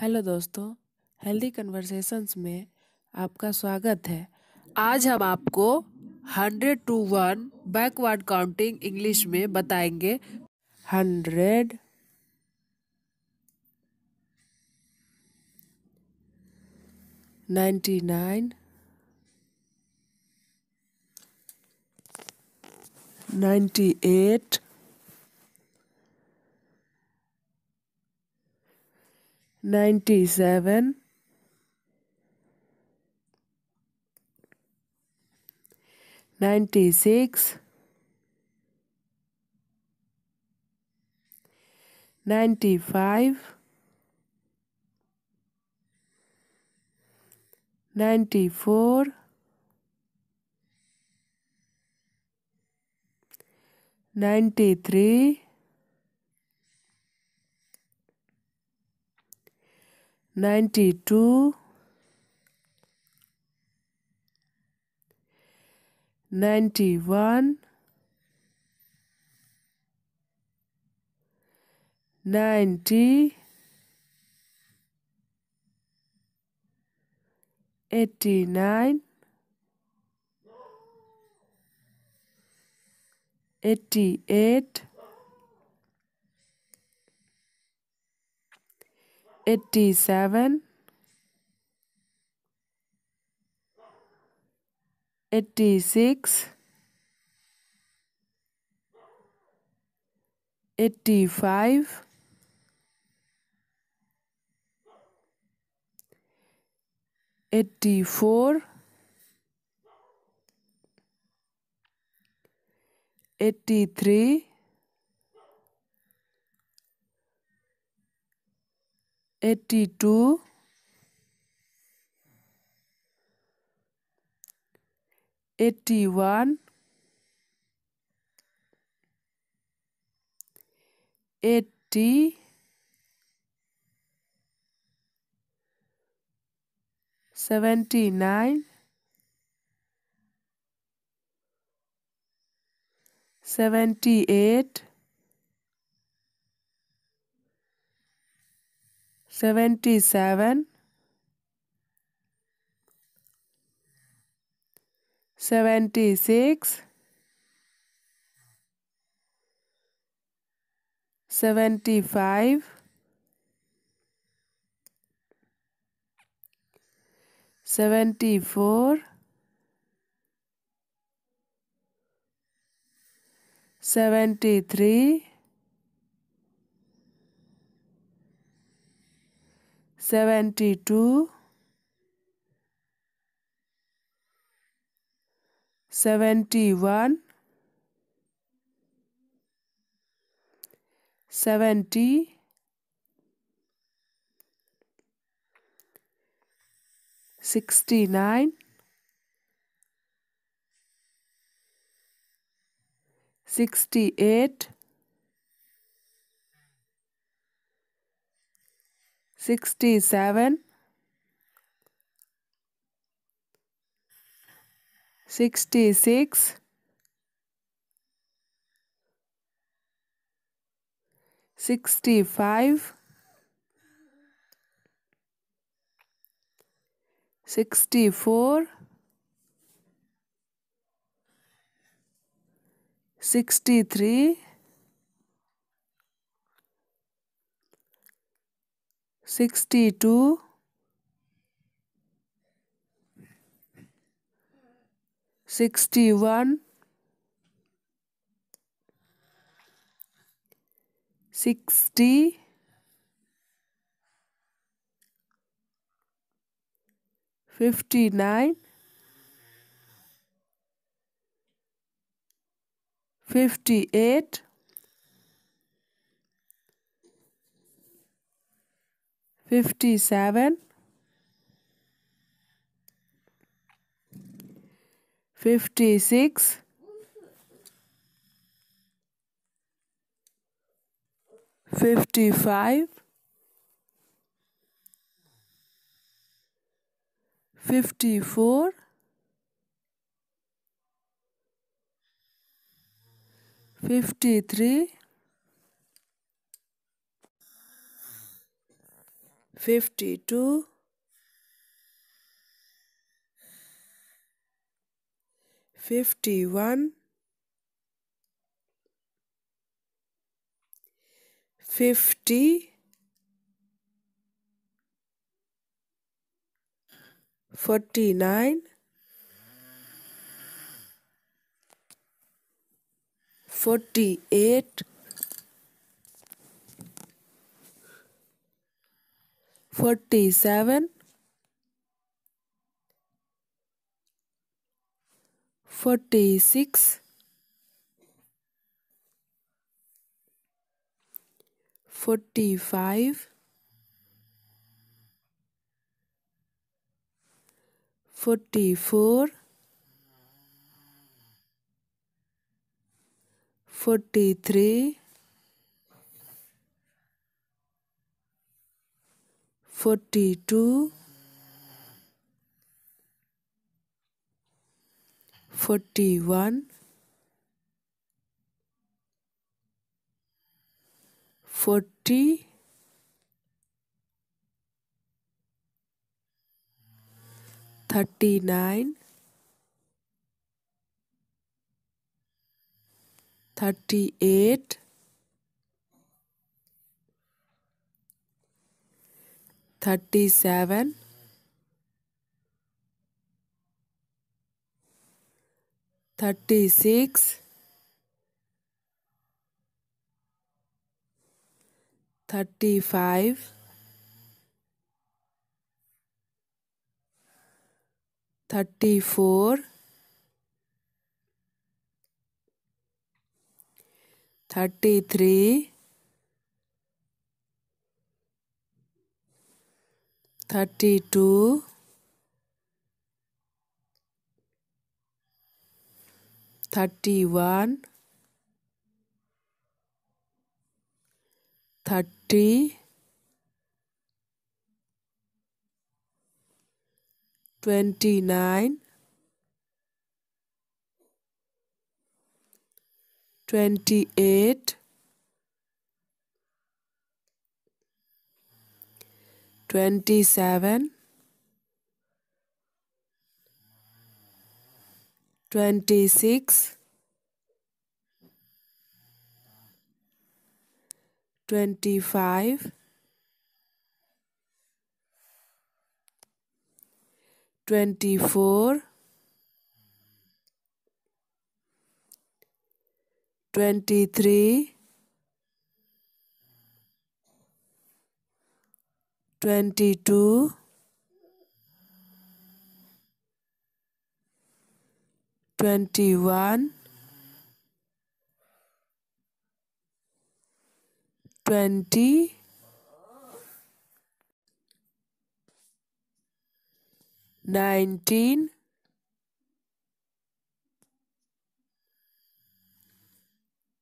Hello दोस्तों healthy conversations में आपका स्वागत है आज हम आपको hundred to one backward counting English में बताएंगे hundred ninety nine ninety eight 97 96 95 94 93 92 91 90 89 88 87 86 85 84 83 82 81 80 79 78 77 76 75 74 73 72 71 70 69 68 67 66 65 64 63 62 61 60 59 58 57 56 55 54 53 52 51 50 49 48 47 46 45 44 43 42 41 40 39 38 37 36 35 34 33 thirty two, thirty one, thirty, twenty nine, twenty eight. 27 26 25 24 23 22 21 20 19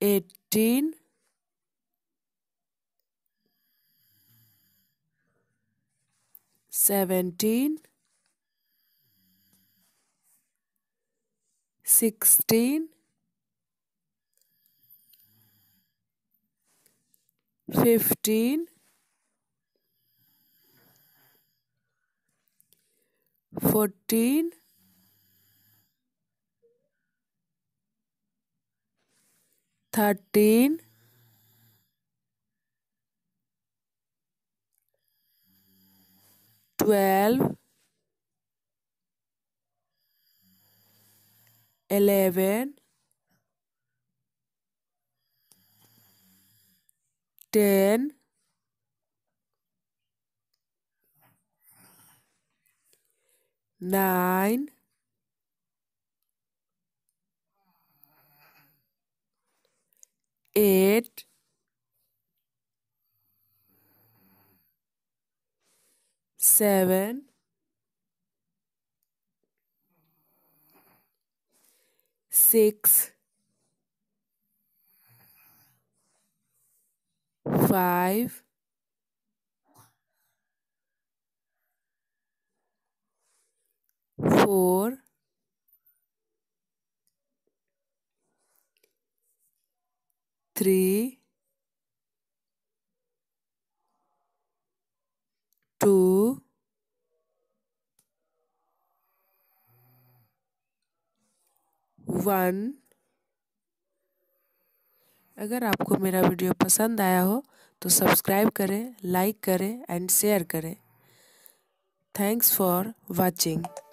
18 seventeen, sixteen, fifteen, fourteen, thirteen. 12 11 10 9 8 seven, six, five, four, three, two, one अगर आपको मेरा video पसंद आया हो तो subscribe करें लाइक करें एंड शेयर करें थैंक्स फॉर वाचिंग